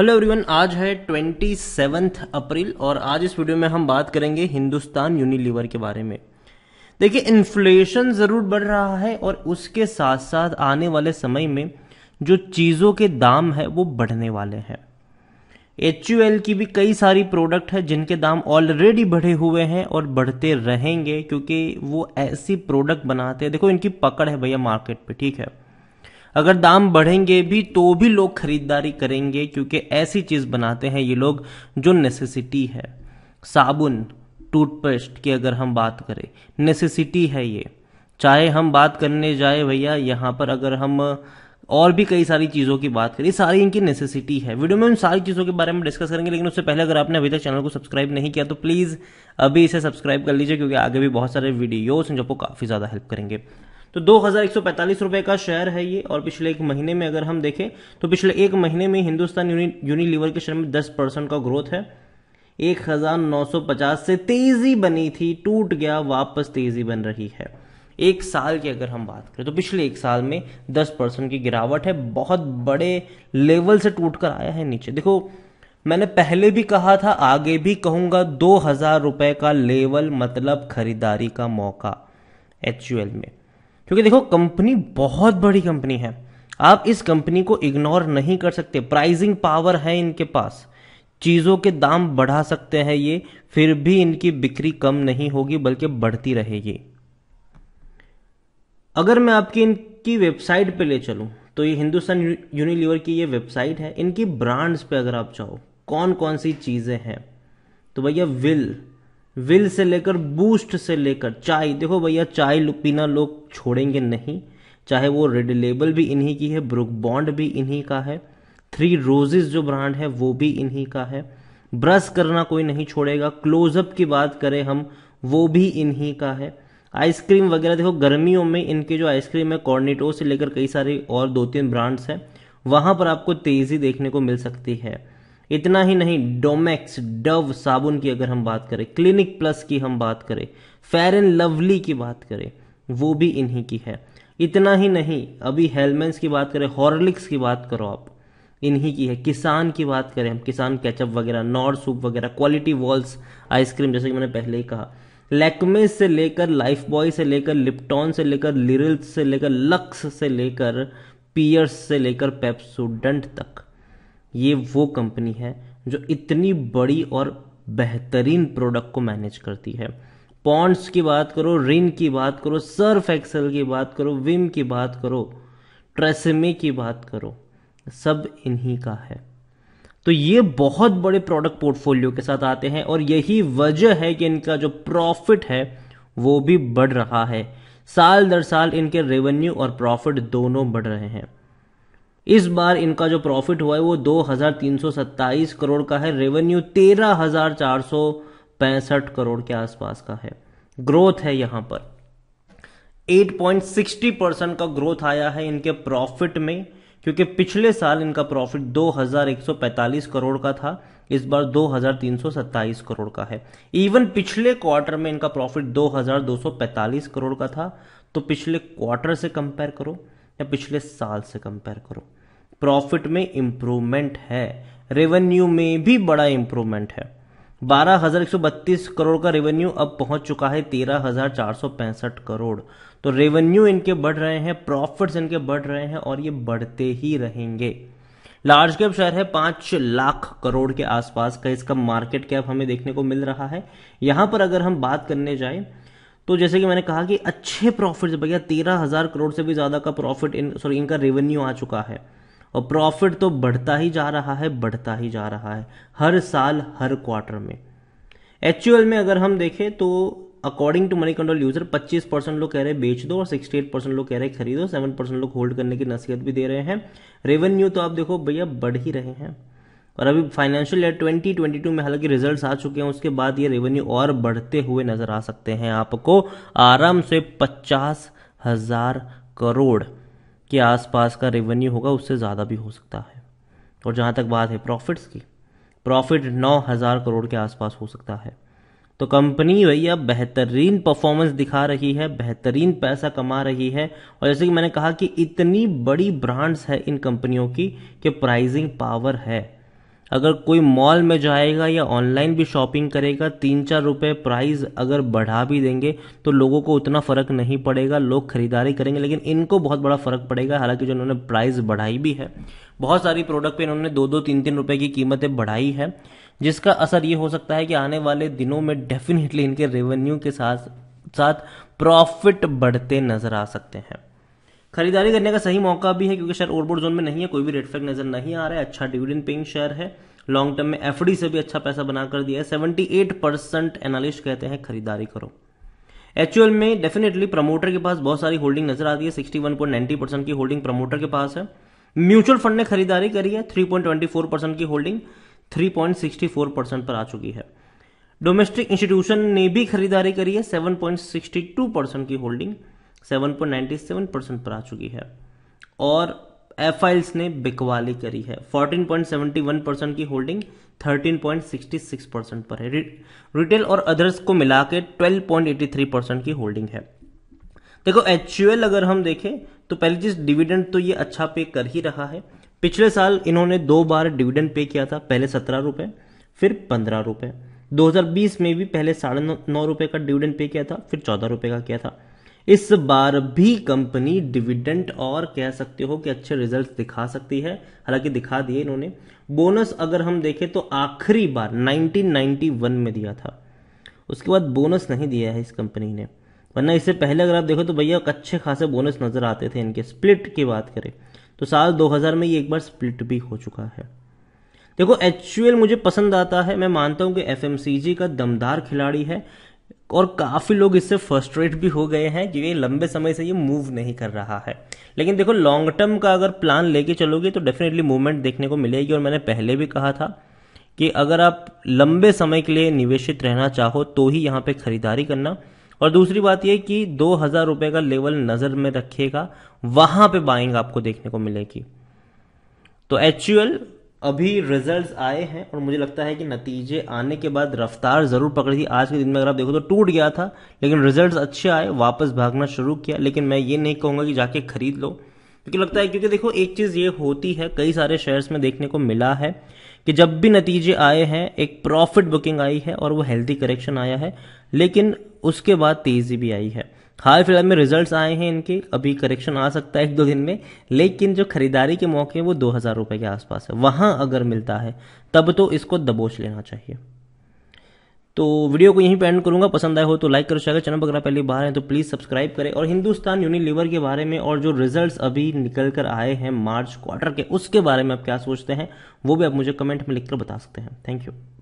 hello everyone आज है twenty seventh अप्रैल और आज इस वीडियो में हम बात करेंगे हिंदुस्तान यूनिलीवर के बारे में देखिए इन्फ्लेशन ज़रूर बढ़ रहा है और उसके साथ साथ आने वाले समय में जो चीज़ों के दाम है वो बढ़ने वाले हैं एच की भी कई सारी प्रोडक्ट है जिनके दाम ऑलरेडी बढ़े हुए हैं और बढ़ते रहेंगे क्योंकि वो ऐसी प्रोडक्ट बनाते हैं देखो इनकी पकड़ है भैया मार्केट पे ठीक है अगर दाम बढ़ेंगे भी तो भी लोग खरीदारी करेंगे क्योंकि ऐसी चीज़ बनाते हैं ये लोग जो नेसेसिटी है साबुन टूथपेस्ट की अगर हम बात करें नेसेसिटी है ये चाहे हम बात करने जाए भैया यहाँ पर अगर हम और भी कई सारी चीज़ों की बात करें सारी इनकी नेसेसिटी है वीडियो में उन सारी चीज़ों के बारे में डिस्कस करेंगे लेकिन उससे पहले अगर आपने अभी तक चैनल को सब्सक्राइब नहीं किया तो प्लीज़ अभी इसे सब्सक्राइब कर लीजिए क्योंकि आगे भी बहुत सारे वीडियोस हैं जो आपको काफ़ी ज़्यादा हेल्प करेंगे तो दो रुपए का शेयर है ये और पिछले एक महीने में अगर हम देखें तो पिछले एक महीने में हिंदुस्तान यूनिलीवर के शेयर में दस परसेंट का ग्रोथ है 1950 से तेजी बनी थी टूट गया वापस तेजी बन रही है एक साल की अगर हम बात करें तो पिछले एक साल में 10 परसेंट की गिरावट है बहुत बड़े लेवल से टूट कर आया है नीचे देखो मैंने पहले भी कहा था आगे भी कहूंगा दो हजार रुपये का लेवल मतलब खरीदारी का मौका एच में क्योंकि देखो कंपनी बहुत बड़ी कंपनी है आप इस कंपनी को इग्नोर नहीं कर सकते प्राइजिंग पावर है इनके पास चीज़ों के दाम बढ़ा सकते हैं ये फिर भी इनकी बिक्री कम नहीं होगी बल्कि बढ़ती रहेगी अगर मैं आपकी इनकी वेबसाइट पे ले चलू तो ये हिंदुस्तान यूनिलीवर की ये वेबसाइट है इनकी ब्रांड्स पे अगर आप चाहो कौन कौन सी चीज़ें हैं तो भैया विल विल से लेकर बूस्ट से लेकर चाय देखो भैया चाय पीना लोग छोड़ेंगे नहीं चाहे वो रेड लेबल भी इन्हीं की है ब्रुक बॉन्ड भी इन्हीं का है थ्री रोजेज जो ब्रांड है वो भी इन्हीं का है ब्रश करना कोई नहीं छोड़ेगा क्लोजअप की बात करें हम वो भी इन्हीं का है आइसक्रीम वगैरह देखो गर्मियों में इनके जो आइसक्रीम है कॉर्निटो से लेकर कई सारे और दो तीन ब्रांड्स हैं वहां पर आपको तेज़ी देखने को मिल सकती है इतना ही नहीं डोमेक्स डव साबुन की अगर हम बात करें क्लिनिक प्लस की हम बात करें फेयर एंड लवली की बात करें वो भी इन्हीं की है इतना ही नहीं अभी हेलमेंट्स की बात करें हॉर्लिक्स की बात करो आप इन्हीं की है किसान की बात करें हम किसान केचप वगैरह नॉर सूप वगैरह क्वालिटी वॉल्स आइसक्रीम जैसे कि मैंने पहले ही कहा लेकमे से लेकर लाइफ बॉय से लेकर लिप्टॉन से लेकर लिरिल्स से लेकर लक्स से लेकर पियर्स से लेकर पेप्सोडेंट तक ये वो कंपनी है जो इतनी बड़ी और बेहतरीन प्रोडक्ट को मैनेज करती है पॉन्ड्स की बात करो रिन की बात करो सर्फ एक्सेल की बात करो विम की बात करो ट्रेसमे की बात करो सब इन्हीं का है तो ये बहुत बड़े प्रोडक्ट पोर्टफोलियो के साथ आते हैं और यही वजह है कि इनका जो प्रॉफिट है वो भी बढ़ रहा है साल दर साल इनके रेवेन्यू और प्रॉफिट दोनों बढ़ रहे हैं इस बार इनका जो प्रॉफिट हुआ है वो दो करोड़ का है रेवेन्यू तेरह करोड़ के आसपास का है ग्रोथ है यहां पर 8.60 परसेंट का ग्रोथ आया है इनके प्रॉफिट में क्योंकि पिछले साल इनका प्रॉफिट 2145 करोड़ का था इस बार 2327 करोड़ का है इवन पिछले क्वार्टर में इनका प्रॉफिट 2245 करोड़ का था तो पिछले क्वार्टर से कंपेयर करो या पिछले साल से कंपेयर करो प्रॉफिट में इंप्रूवमेंट है रेवेन्यू में भी बड़ा इंप्रूवमेंट है बारह हजार एक सौ बत्तीस करोड़ का रेवेन्यू अब पहुंच चुका है तेरह हजार चार सौ पैंसठ करोड़ तो रेवेन्यू इनके बढ़ रहे हैं प्रॉफिट्स इनके बढ़ रहे हैं और ये बढ़ते ही रहेंगे लार्ज कैप शेयर है पांच लाख करोड़ के आसपास का इसका मार्केट कैप हमें देखने को मिल रहा है यहां पर अगर हम बात करने जाए तो जैसे कि मैंने कहा कि अच्छे प्रॉफिट भैया तेरह हजार करोड़ से भी ज्यादा का प्रॉफिट इन सॉरी इनका रेवेन्यू आ चुका है और प्रॉफिट तो बढ़ता ही जा रहा है बढ़ता ही जा रहा है हर साल हर क्वार्टर में एक्चुअल में अगर हम देखें तो according to Moneycontrol user 25 percent लोग कह रहे हैं बेच दो और 68 परसेंट लोग कह रहे हैं खरीदो 7 परसेंट लोग होल्ड करने की नसीहत भी दे रहे हैं रेवेन्यू तो आप देखो भैया बढ़ ही रहे हैं और अभी फाइनेंशियल ईयर 2022 में हालांकि रिजल्ट्स आ चुके हैं उसके बाद ये रेवेन्यू और बढ़ते हुए नजर आ सकते हैं आपको आराम से पचास हजार करोड़ के आसपास का रेवेन्यू होगा उससे ज़्यादा भी हो सकता है और जहाँ तक बात है प्रॉफिट्स की प्रॉफिट नौ हज़ार करोड़ के आसपास हो सकता है तो कंपनी भैया बेहतरीन परफॉर्मेंस दिखा रही है बेहतरीन पैसा कमा रही है और जैसे कि मैंने कहा कि इतनी बड़ी ब्रांड्स है इन कंपनियों की कि प्राइजिंग पावर है अगर कोई मॉल में जाएगा या ऑनलाइन भी शॉपिंग करेगा तीन चार रुपये प्राइस अगर बढ़ा भी देंगे तो लोगों को उतना फ़र्क नहीं पड़ेगा लोग खरीदारी करेंगे लेकिन इनको बहुत बड़ा फ़र्क पड़ेगा हालांकि जो इन्होंने प्राइस बढ़ाई भी है बहुत सारी प्रोडक्ट पे इन्होंने दो दो तीन तीन रुपये की कीमतें बढ़ाई है जिसका असर ये हो सकता है कि आने वाले दिनों में डेफिनेटली इनके रेवेन्यू के साथ साथ प्रॉफिट बढ़ते नज़र आ सकते हैं खरीदारी करने का सही मौका भी है क्योंकि शेयर ओवरबोर्ड जोन में नहीं है कोई भी रेड फ्लैग नजर नहीं आ रहा है अच्छा डिविडेंड पेइंग शेयर है लॉन्ग टर्म में एफ से भी अच्छा पैसा बना कर दिया है सेवेंटी एट परसेंट एनालिस्ट कहते हैं खरीदारी करो एचुअल में डेफिनेटली प्रमोटर के पास बहुत सारी होल्डिंग नजर आती है sixty one point ninety percent की होल्डिंग प्रमोटर के पास है म्यूचुअल फंड ने खरीदारी करी है three point twenty four percent की holding three point sixty four percent पर आ चुकी है डोमेस्टिक इंस्टीट्यूशन ने भी खरीदारी करी है seven point sixty two percent की होल्डिंग 7.97 परसेंट पर आ चुकी है और एफ ने बिकवाली करी है 14.71 परसेंट की होल्डिंग 13.66 परसेंट पर है रिटेल और अदर्स को मिला के 12.83 परसेंट की होल्डिंग है देखो एच अगर हम देखें तो पहले चीज डिविडेंड तो ये अच्छा पे कर ही रहा है पिछले साल इन्होंने दो बार डिविडेंड पे किया था पहले सत्रह रुपए फिर पंद्रह रुपए 2020 में भी पहले साढ़े नौ रुपए का डिविडेंड पे किया था फिर चौदह रुपये का किया था इस बार भी कंपनी डिविडेंट और कह सकते हो कि अच्छे रिजल्ट दिखा सकती है हालांकि दिखा दिए इन्होंने बोनस अगर हम देखें तो आखिरी बार 1991 में दिया था उसके बाद बोनस नहीं दिया है इस कंपनी ने वरना इससे पहले अगर आप देखो तो भैया अच्छे खासे बोनस नजर आते थे इनके स्प्लिट की बात करें तो साल 2000 में ये एक बार स्प्लिट भी हो चुका है देखो एच मुझे पसंद आता है मैं मानता हूं कि एफ का दमदार खिलाड़ी है और काफ़ी लोग इससे फर्स्ट्रेट भी हो गए हैं कि ये लंबे समय से ये मूव नहीं कर रहा है लेकिन देखो लॉन्ग टर्म का अगर प्लान लेके चलोगे तो डेफिनेटली मूवमेंट देखने को मिलेगी और मैंने पहले भी कहा था कि अगर आप लंबे समय के लिए निवेशित रहना चाहो तो ही यहाँ पे खरीदारी करना और दूसरी बात यह कि दो हज़ार रुपये का लेवल नज़र में रखिएगा वहाँ पे बाइंग आपको देखने को मिलेगी तो एच अभी रिजल्ट्स आए हैं और मुझे लगता है कि नतीजे आने के बाद रफ्तार ज़रूर पकड़ी थी आज के दिन में अगर आप देखो तो टूट गया था लेकिन रिजल्ट्स अच्छे आए वापस भागना शुरू किया लेकिन मैं ये नहीं कहूँगा कि जाके खरीद लो क्योंकि लगता है क्योंकि देखो एक चीज़ ये होती है कई सारे शेयर्स में देखने को मिला है कि जब भी नतीजे आए हैं एक प्रॉफिट बुकिंग आई है और वो हेल्थी करेक्शन आया है लेकिन उसके बाद तेज़ी भी आई है हाल फिलहाल में रिजल्ट्स आए हैं इनके अभी करेक्शन आ सकता है एक दो दिन में लेकिन जो खरीदारी के मौके हैं वो दो हज़ार रुपए के आसपास है वहां अगर मिलता है तब तो इसको दबोच लेना चाहिए तो वीडियो को यहीं पे एंड करूंगा पसंद आए हो तो लाइक करो शेयर चैनल वगैरह पहली बार है तो प्लीज़ सब्सक्राइब करें और हिंदुस्तान यूनिलीवर के बारे में और जो रिजल्ट्स अभी निकल कर आए हैं मार्च क्वार्टर के उसके बारे में आप क्या सोचते हैं वो भी आप मुझे कमेंट में लिखकर बता सकते हैं थैंक यू